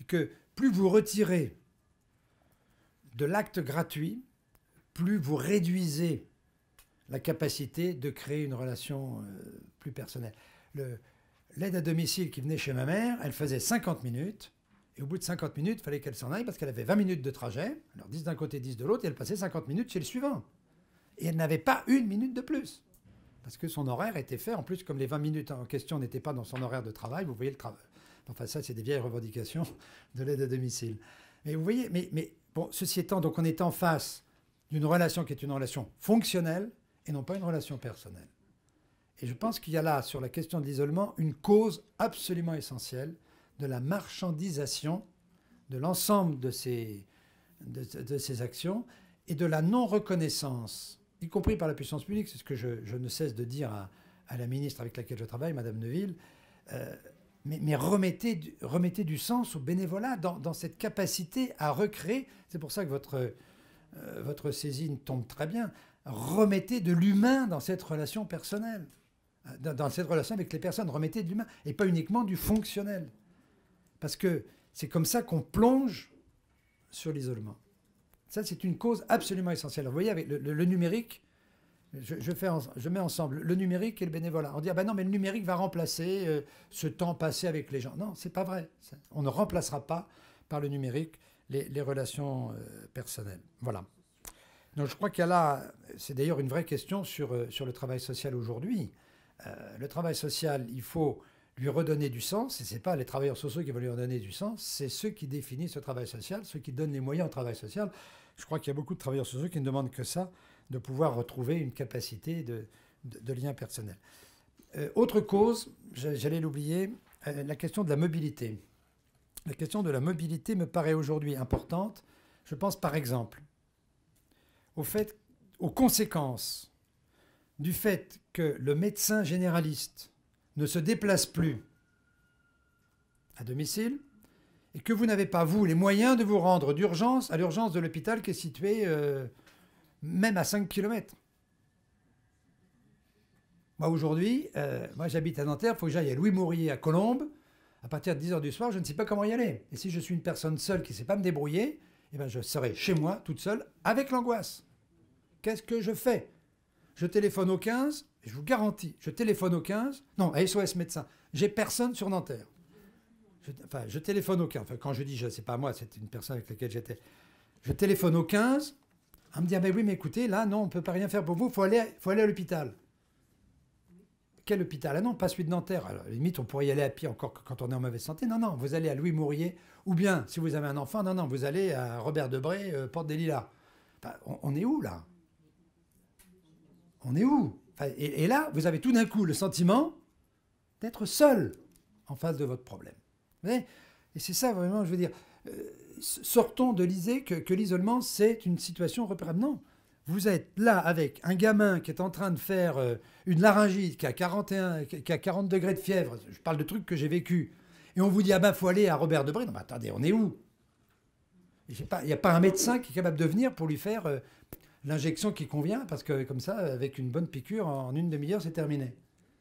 Et que plus vous retirez de l'acte gratuit, plus vous réduisez la capacité de créer une relation euh, plus personnelle. L'aide à domicile qui venait chez ma mère, elle faisait 50 minutes. Et au bout de 50 minutes, il fallait qu'elle s'en aille parce qu'elle avait 20 minutes de trajet. Alors 10 d'un côté, 10 de l'autre, et elle passait 50 minutes chez le suivant et elle n'avait pas une minute de plus. Parce que son horaire était fait, en plus, comme les 20 minutes en question n'étaient pas dans son horaire de travail, vous voyez le travail. Enfin, ça, c'est des vieilles revendications <laughs> de l'aide à domicile. Mais vous voyez, mais, mais bon, ceci étant, donc on est en face d'une relation qui est une relation fonctionnelle et non pas une relation personnelle. Et je pense qu'il y a là, sur la question de l'isolement, une cause absolument essentielle de la marchandisation de l'ensemble de ces, de, de ces actions et de la non-reconnaissance y compris par la puissance publique, c'est ce que je, ne cesse de dire à, la ministre avec laquelle je travaille, Madame Neville, euh, mais, remettez, du, remettez, du, sens au bénévolat dans, cette capacité à recréer. C'est pour ça que votre, euh, votre saisine tombe très bien. Remettez de l'humain dans cette relation personnelle, euh, dans, cette relation avec les personnes. Remettez de l'humain et pas uniquement du fonctionnel. Parce que c'est comme ça qu'on plonge sur l'isolement. Ça, c'est une cause absolument essentielle. vous voyez, avec le, numérique, je, fais je, mets ensemble le numérique et le bénévolat. On dit, ah ben non, mais le numérique va remplacer euh, ce temps passé avec les gens. Non, c'est pas vrai. On ne remplacera pas par le numérique les, relations euh, personnelles. Voilà. Donc je crois qu'il y a là, c'est d'ailleurs une vraie question sur, euh, sur le travail social aujourd'hui. le travail social, il faut lui redonner du sens, et ce n'est pas les travailleurs sociaux qui veulent lui redonner du sens, c'est ceux qui définissent le travail social, ceux qui donnent les moyens au travail social. Je crois qu'il y a beaucoup de travailleurs sociaux qui ne demandent que ça, de pouvoir retrouver une capacité de, lien personnel. Euh, autre cause, j'allais l'oublier, euh, la question de la mobilité. La question de la mobilité me paraît aujourd'hui importante. Je pense par exemple au fait, aux conséquences du fait que le médecin généraliste, ne se déplace plus à domicile et que vous n'avez pas, vous, les moyens de vous rendre d'urgence à l'urgence de l'hôpital qui est situé euh, même à 5 km. Moi, aujourd'hui, euh, moi j'habite à Nanterre, il faut que j'aille à Louis Mourier à Colombes. À partir de 10h du soir, je ne sais pas comment y aller. Et si je suis une personne seule qui ne sait pas me débrouiller, eh ben, je serai chez moi, toute seule, avec l'angoisse. Qu'est-ce que je fais Je téléphone au 15, je vous garantis, je téléphone au 15, non, à SOS médecin, j'ai personne sur Nanterre. Je, enfin, je téléphone au 15, enfin, quand je dis je, c'est pas moi, c'est une personne avec laquelle j'étais. Je téléphone au 15, à me dit, mais ah ben oui, mais écoutez, là, non, on ne peut pas rien faire pour vous, il faut aller, faut aller à l'hôpital. Quel hôpital Ah non, pas celui de Nanterre. limite, on pourrait y aller à pied encore quand on est en mauvaise santé. Non, non, vous allez à Louis Mourier, ou bien, si vous avez un enfant, non, non, vous allez à Robert Debré, euh, Porte des Lilas. on est où, là On est où et, là, vous avez tout d'un coup le sentiment d'être seul en face de votre problème. et c'est ça vraiment, je veux dire, euh, sortons de l'idée que, l'isolement, c'est une situation repérable. Non, vous êtes là avec un gamin qui est en train de faire euh, une laryngite, qui a, 41, qui a 40 degrés de fièvre, je parle de trucs que j'ai vécu, et on vous dit, ah ben, faut aller à Robert Debré. Non, mais attendez, on est où Il n'y a pas un médecin qui est capable de venir pour lui faire euh, l'injection qui convient, parce que comme ça, avec une bonne piqûre, en une demi-heure, c'est terminé.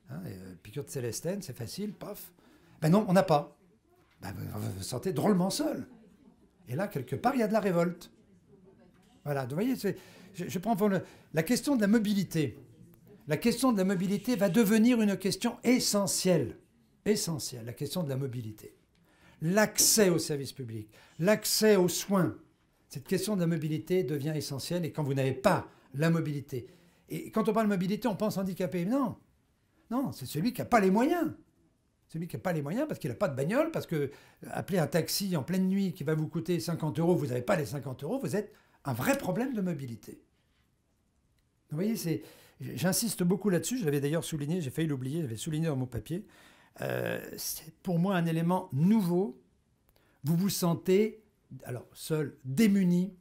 Hein, euh, piqûre de Célestène, c'est facile, paf. Ben non, on n'a pas. Ben, vous vous sentez drôlement seul. Et là, quelque part, il y a de la révolte. Voilà, vous voyez, je, prends pour le, la question de la mobilité. La question de la mobilité va devenir une question essentielle. Essentielle, la question de la mobilité. L'accès aux services publics, l'accès aux soins, cette question de la mobilité devient essentielle et quand vous n'avez pas la mobilité. Et quand on parle de mobilité, on pense handicapé. Non, non, c'est celui qui n'a pas les moyens. Celui qui n'a pas les moyens parce qu'il n'a pas de bagnole, parce que euh, appeler un taxi en pleine nuit qui va vous coûter 50 euros, vous n'avez pas les 50 euros, vous êtes un vrai problème de mobilité. Vous voyez, c'est, j'insiste beaucoup là-dessus, je l'avais d'ailleurs souligné, j'ai failli l'oublier, j'avais souligné dans mon papier. Euh, c'est pour moi un élément nouveau. Vous vous sentez alors seul, démuni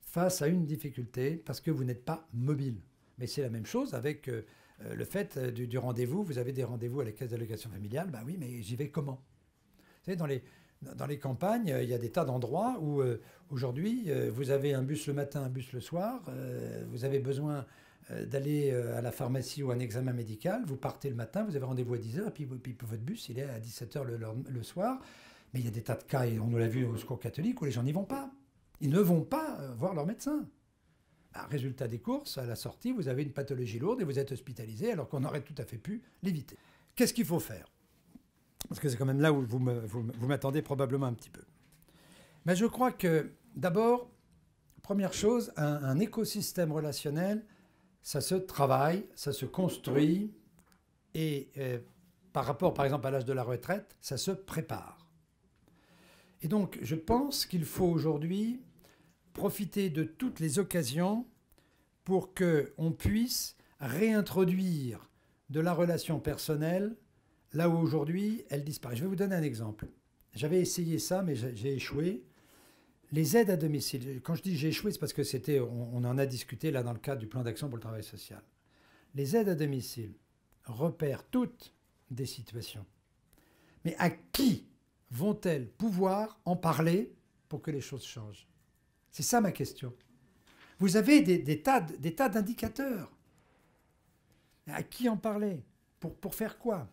face à une difficulté parce que vous n'êtes pas mobile. Mais c'est la même chose avec euh, euh, le fait euh, du, rendez-vous. Vous avez des rendez-vous à la caisse d'allocation familiale, Ben oui, mais j'y vais comment Vous savez, dans les, dans campagnes, il y a des tas d'endroits où aujourd'hui, vous avez un bus le matin, un bus le soir, vous avez besoin d'aller à la pharmacie ou un examen médical, vous partez le matin, vous avez rendez-vous à 10h, puis, votre bus, il est à 17h le, soir, mais il y a des tas de cas, et on nous l'a vu au secours catholique, où les gens n'y vont pas. Ils ne vont pas euh, voir leur médecin. Ah, résultat des courses, à la sortie, vous avez une pathologie lourde et vous êtes hospitalisé alors qu'on aurait tout à fait pu l'éviter. Qu'est-ce qu'il faut faire Parce que c'est quand même là où vous, m'attendez probablement un petit peu. Mais je crois que d'abord, première chose, un, écosystème relationnel, ça se travaille, ça se construit et euh, par rapport par exemple à l'âge de la retraite, ça se prépare. Et donc, je pense qu'il faut aujourd'hui profiter de toutes les occasions pour que puisse réintroduire de la relation personnelle là où aujourd'hui elle disparaît. Je vais vous donner un exemple. J'avais essayé ça, mais j'ai échoué. Les aides à domicile. Quand je dis j'ai échoué, c'est parce que c'était, on, en a discuté là dans le cadre du plan d'action pour le travail social. Les aides à domicile repèrent toutes des situations. Mais à qui vont-elles pouvoir en parler pour que les choses changent C'est ça ma question. Vous avez des, tas, d'indicateurs. À qui en parler pour, faire quoi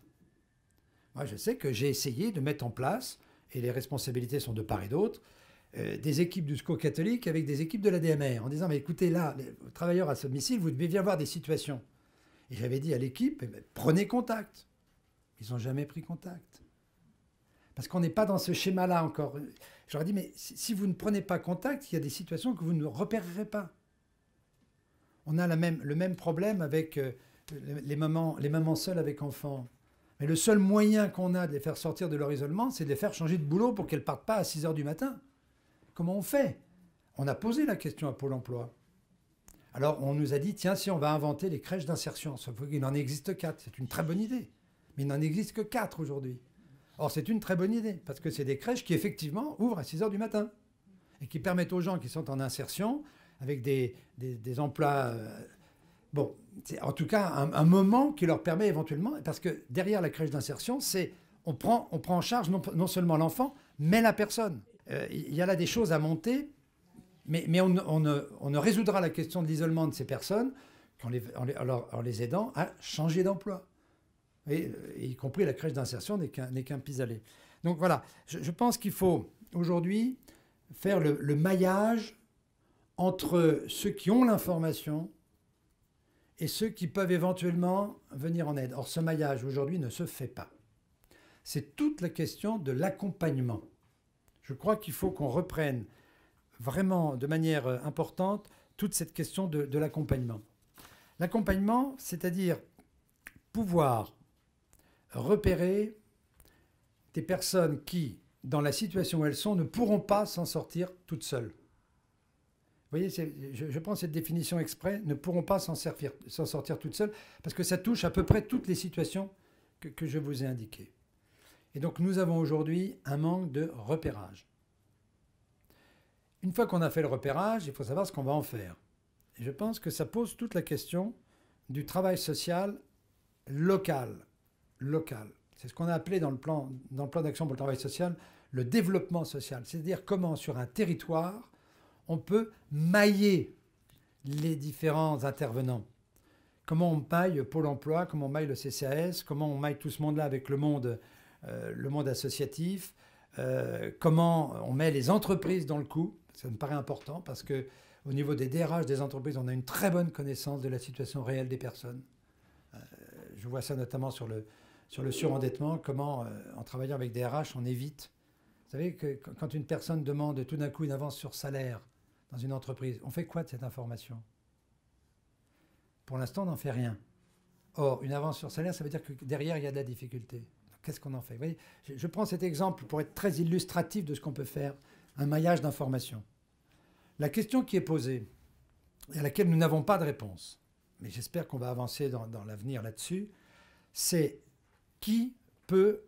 Moi, je sais que j'ai essayé de mettre en place, et les responsabilités sont de part et d'autre, euh, des équipes du SCO catholique avec des équipes de l'ADMR, en disant, mais écoutez, là, les travailleurs à domicile, vous devez bien voir des situations. Et j'avais dit à l'équipe, eh ben, prenez contact. Ils n'ont jamais pris contact. Parce qu'on n'est pas dans ce schéma-là encore. J'aurais dit, mais si vous ne prenez pas contact, il y a des situations que vous ne repérerez pas. On a même, le même problème avec euh, les mamans, les mamans seules avec enfants. Mais le seul moyen qu'on a de les faire sortir de leur isolement, c'est de les faire changer de boulot pour qu'elles ne partent pas à 6 heures du matin. Comment on fait On a posé la question à Pôle emploi. Alors on nous a dit, tiens, si on va inventer les crèches d'insertion, il en existe quatre, c'est une très bonne idée. Mais il n'en existe que quatre aujourd'hui. Or, c'est une très bonne idée, parce que c'est des crèches qui, effectivement, ouvrent à 6 heures du matin et qui permettent aux gens qui sont en insertion, avec des, emplois. Euh, bon, c'est en tout cas un, moment qui leur permet éventuellement, parce que derrière la crèche d'insertion, c'est on prend, on prend en charge non, seulement l'enfant, mais la personne. Euh, il y a là des choses à monter, mais, on, ne, résoudra la question de l'isolement de ces personnes qu'en en les aidant à changer d'emploi. Euh, y compris la crèche d'insertion n'est qu'un pis-aller. Donc voilà, je, pense qu'il faut aujourd'hui faire le, le, maillage entre ceux qui ont l'information et ceux qui peuvent éventuellement venir en aide. Or, ce maillage aujourd'hui ne se fait pas. C'est toute la question de l'accompagnement. Je crois qu'il faut qu'on reprenne vraiment de manière euh, importante toute cette question de l'accompagnement. L'accompagnement, c'est-à-dire pouvoir repérer des personnes qui, dans la situation où elles sont, ne pourront pas s'en sortir toutes seules. Vous voyez, je, prends cette définition exprès, ne pourront pas s'en sortir toutes seules, parce que ça touche à peu près toutes les situations que, que je vous ai indiquées. Et donc nous avons aujourd'hui un manque de repérage. Une fois qu'on a fait le repérage, il faut savoir ce qu'on va en faire. Et je pense que ça pose toute la question du travail social local, local. C'est ce qu'on a appelé dans le plan, dans d'action pour le travail social le développement social, c'est-à-dire comment sur un territoire on peut mailler les différents intervenants. Comment on maille Pôle emploi, comment on maille le CCAS, comment on maille tout ce monde-là avec le monde, euh, le monde associatif, euh, comment on met les entreprises dans le coup. Ça me paraît important parce que au niveau des DRH des entreprises, on a une très bonne connaissance de la situation réelle des personnes. Euh, je vois ça notamment sur le, sur le surendettement, comment, euh, en travaillant avec des RH, on évite. Vous savez que quand une personne demande tout d'un coup une avance sur salaire dans une entreprise, on fait quoi de cette information Pour l'instant, on n'en fait rien. Or, une avance sur salaire, ça veut dire que derrière, il y a de la difficulté. Qu'est-ce qu'on en fait Je prends cet exemple pour être très illustratif de ce qu'on peut faire, un maillage d'informations. La question qui est posée, et à laquelle nous n'avons pas de réponse, mais j'espère qu'on va avancer dans, dans l'avenir là-dessus, c'est qui peut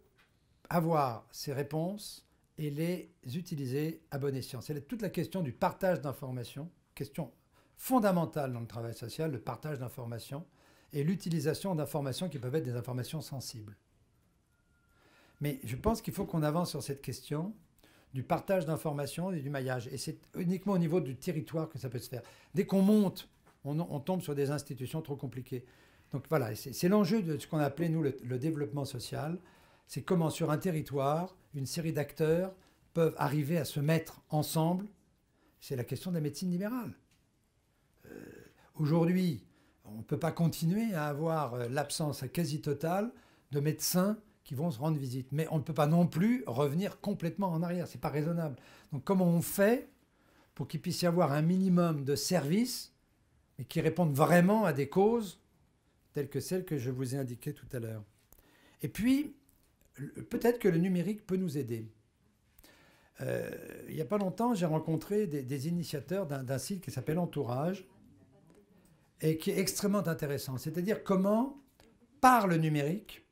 avoir ces réponses et les utiliser à bon escient. C'est toute la question du partage d'informations, question fondamentale dans le travail social, le partage d'informations et l'utilisation d'informations qui peuvent être des informations sensibles. Mais je pense qu'il faut qu'on avance sur cette question du partage d'informations et du maillage. Et c'est uniquement au niveau du territoire que ça peut se faire. Dès qu'on monte, on, on tombe sur des institutions trop compliquées. Donc voilà, c'est l'enjeu de ce qu'on appelait, nous, le, développement social. C'est comment, sur un territoire, une série d'acteurs peuvent arriver à se mettre ensemble. C'est la question des médecines libérales. Euh, aujourd'hui, on ne peut pas continuer à avoir euh, l'absence quasi totale de médecins qui vont se rendre visite. Mais on ne peut pas non plus revenir complètement en arrière. C'est pas raisonnable. Donc comment on fait pour qu'il puisse y avoir un minimum de services, et qui répondent vraiment à des causes telles que celles que je vous ai indiquées tout à l'heure. Et puis, peut-être que le numérique peut nous aider. Euh, il n'y a pas longtemps, j'ai rencontré des, initiateurs d'un site qui s'appelle Entourage et qui est extrêmement intéressant. C'est-à-dire comment, par le numérique,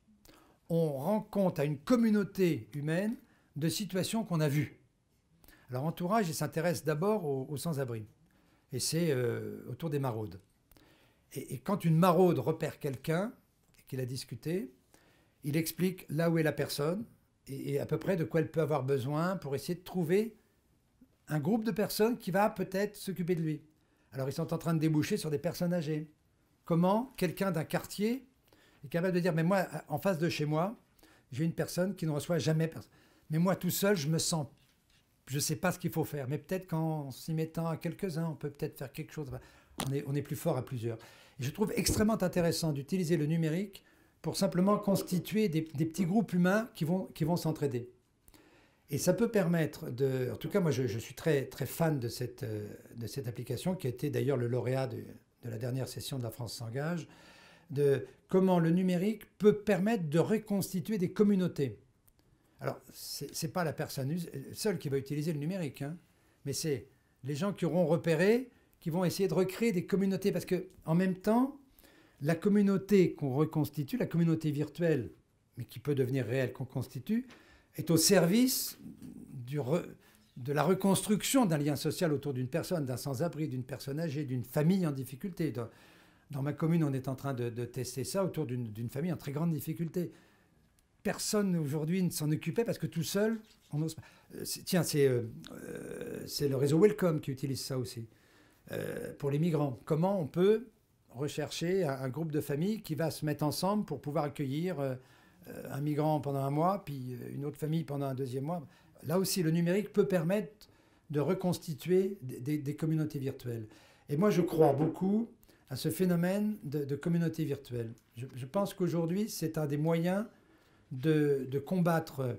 on rend compte à une communauté humaine de situations qu'on a vues. Alors Entourage, il s'intéresse d'abord aux, sans-abri. Et c'est euh, autour des maraudes. Et, quand une maraude repère quelqu'un et qu'il a discuté, il explique là où est la personne et, à peu près de quoi elle peut avoir besoin pour essayer de trouver un groupe de personnes qui va peut-être s'occuper de lui. Alors ils sont en train de déboucher sur des personnes âgées. Comment quelqu'un d'un quartier est capable de dire, mais moi, en face de chez moi, j'ai une personne qui ne reçoit jamais personne. Mais moi, tout seul, je me sens, je ne sais pas ce qu'il faut faire. Mais peut-être qu'en s'y mettant à quelques-uns, on peut peut-être faire quelque chose. On est, on est plus fort à plusieurs je trouve extrêmement intéressant d'utiliser le numérique pour simplement constituer des, petits groupes humains qui vont, qui vont s'entraider. Et ça peut permettre de... En tout cas, moi, je, suis très, très fan de cette, euh, de cette application, qui a été d'ailleurs le lauréat de, la dernière session de La France s'engage, de comment le numérique peut permettre de reconstituer des communautés. Alors, ce n'est pas la personne seule qui va utiliser le numérique, hein, mais c'est les gens qui auront repéré qui vont essayer de recréer des communautés. Parce que, en même temps, la communauté qu'on reconstitue, la communauté virtuelle, mais qui peut devenir réelle, qu'on constitue, est au service du de la reconstruction d'un lien social autour d'une personne, d'un sans-abri, d'une personne âgée, d'une famille en difficulté. Dans, ma commune, on est en train de, tester ça autour d'une famille en très grande difficulté. Personne aujourd'hui ne s'en occupait parce que tout seul, on n'ose pas. Euh, tiens, euh, euh, c'est le réseau Welcome qui utilise ça aussi. Euh, pour les migrants. Comment on peut rechercher un, groupe de familles qui va se mettre ensemble pour pouvoir accueillir euh, un migrant pendant un mois, puis euh, une autre famille pendant un deuxième mois. Là aussi, le numérique peut permettre de reconstituer des, communautés virtuelles. Et moi, je crois beaucoup à ce phénomène de, de communauté virtuelle. Je, pense qu'aujourd'hui, c'est un des moyens de combattre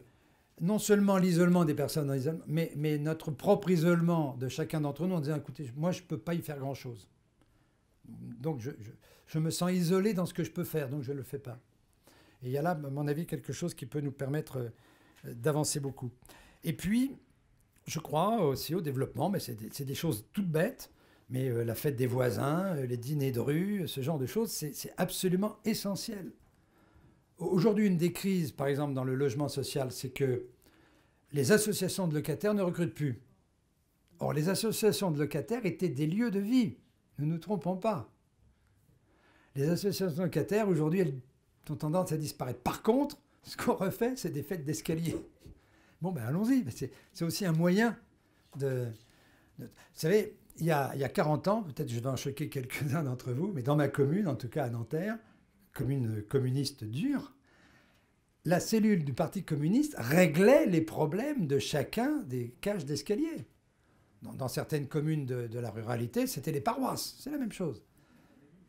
non seulement l'isolement des personnes, dans mais, mais notre propre isolement de chacun d'entre nous en disant, écoutez, moi, je ne peux pas y faire grand-chose. Donc, je, me sens isolé dans ce que je peux faire, donc je ne le fais pas. Et il y a là, à mon avis, quelque chose qui peut nous permettre euh, d'avancer beaucoup. Et puis, je crois aussi au développement, mais c'est des, choses toutes bêtes, mais euh, la fête des voisins, euh, les dîners de rue, ce genre de choses, c'est absolument essentiel. Aujourd'hui, une des crises, par exemple, dans le logement social, c'est que les associations de locataires ne recrutent plus. Or, les associations de locataires étaient des lieux de vie. Nous Ne nous, trompons pas. Les associations de locataires, aujourd'hui, elles ont tendance à disparaître. Par contre, ce qu'on refait, c'est des fêtes d'escalier. <laughs> Bon, ben allons-y. Ben, c'est aussi un moyen de, Vous savez, il y a, il y a 40 ans, peut-être je vais en choquer quelques-uns d'entre vous, mais dans ma commune, en tout cas à Nanterre, commune communiste dure, la cellule du Parti communiste réglait les problèmes de chacun des cages d'escalier. Dans, certaines communes de, la ruralité, c'était les paroisses, c'est la même chose.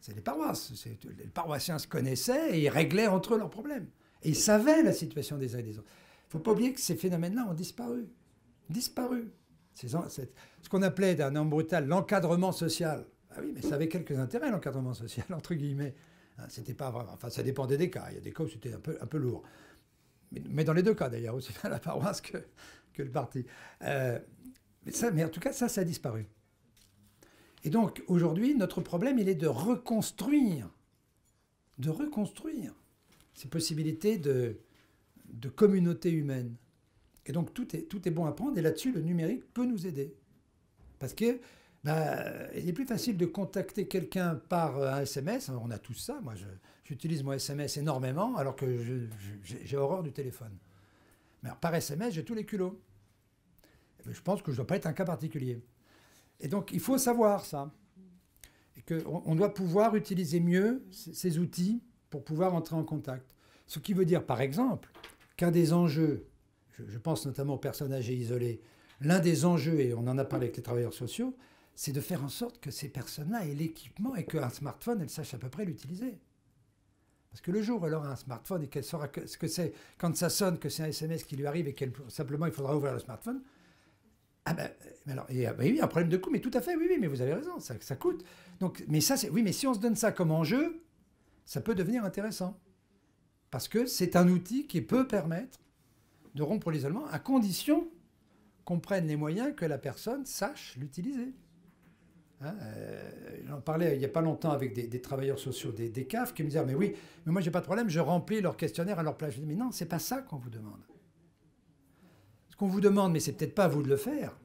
C'est les paroisses, les paroissiens se connaissaient et ils réglaient entre eux leurs problèmes. Et ils savaient la situation des uns et des autres. Il ne faut pas oublier que ces phénomènes-là ont disparu. Disparu. ce qu'on appelait d'un homme brutal l'encadrement social. Ah oui, mais ça avait quelques intérêts, l'encadrement social, <laughs> entre guillemets. Hein, c'était pas vraiment, Enfin, ça dépendait des cas. Il y a des cas où c'était un peu, un peu lourd. Mais, dans les deux cas, d'ailleurs, aussi bien <laughs> la paroisse que, que le parti. Euh, mais, ça, mais en tout cas, ça, ça a disparu. Et donc, aujourd'hui, notre problème, il est de reconstruire, de reconstruire ces possibilités de, de communauté humaine. Et donc, tout est, tout est bon à prendre. Et là-dessus, le numérique peut nous aider. Parce que bah, il est plus facile de contacter quelqu'un par euh, un SMS. On a tous ça. Moi, j'utilise mon SMS énormément, alors que j'ai horreur du téléphone. Mais par SMS, j'ai tous les culots. Eh ben, je pense que je ne dois pas être un cas particulier. Et donc, il faut savoir ça. Et qu'on on doit pouvoir utiliser mieux ces outils pour pouvoir entrer en contact. Ce qui veut dire, par exemple, qu'un des enjeux, je, je pense notamment aux personnes âgées isolées, l'un des enjeux, et on en a parlé avec les travailleurs sociaux, c'est de faire en sorte que ces personnes-là aient l'équipement et qu'un smartphone, elles sachent à peu près l'utiliser. Parce que le jour où elle aura un smartphone et qu'elle saura ce que c'est, quand ça sonne, que c'est un SMS qui lui arrive et qu'elle simplement il faudra ouvrir le smartphone, ah ben, alors, et, ah ben oui, un problème de coût, mais tout à fait, oui, oui, mais vous avez raison, ça, ça coûte. Donc, mais ça, c'est, oui, mais si on se donne ça comme enjeu, ça peut devenir intéressant. Parce que c'est un outil qui peut permettre de rompre l'isolement à condition qu'on prenne les moyens que la personne sache l'utiliser. Hein, euh, j'en parlais il n'y a pas longtemps avec des, travailleurs sociaux des, CAF qui me disaient ah, Mais oui, mais moi j'ai pas de problème, je remplis leur questionnaire à leur place. Je dis Mais non, c'est pas ça qu'on vous demande. Ce qu'on vous demande, mais c'est peut-être pas à vous de le faire,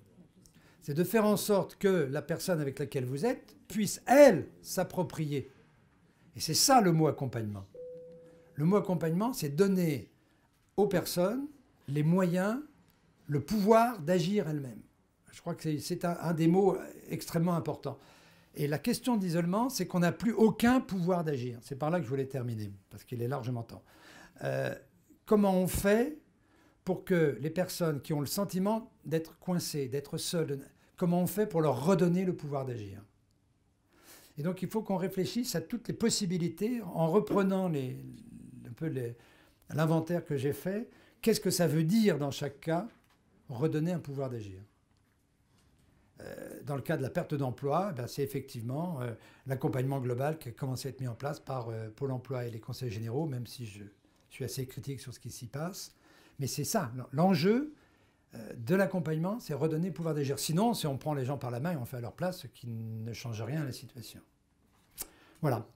c'est de faire en sorte que la personne avec laquelle vous êtes puisse, elle, s'approprier. Et c'est ça le mot accompagnement. Le mot accompagnement, c'est donner aux personnes les moyens, le pouvoir d'agir elles-mêmes. Je crois que c'est un, des mots euh, extrêmement importants. Et la question d'isolement, c'est qu'on n'a plus aucun pouvoir d'agir. C'est par là que je voulais terminer, parce qu'il est largement temps. Euh, comment on fait pour que les personnes qui ont le sentiment d'être coincées, d'être seules, comment on fait pour leur redonner le pouvoir d'agir Et donc il faut qu'on réfléchisse à toutes les possibilités en reprenant un peu l'inventaire que j'ai fait. Qu'est-ce que ça veut dire dans chaque cas redonner un pouvoir d'agir euh, dans le cas de la perte d'emploi, eh ben, c'est effectivement euh, l'accompagnement global qui a commencé à être mis en place par euh, Pôle emploi et les conseils généraux, même si je suis assez critique sur ce qui s'y passe. Mais c'est ça, l'enjeu de l'accompagnement, c'est redonner le pouvoir d'agir. Sinon, si on prend les gens par la main et on fait à leur place, ce qui ne change rien à la situation. Voilà,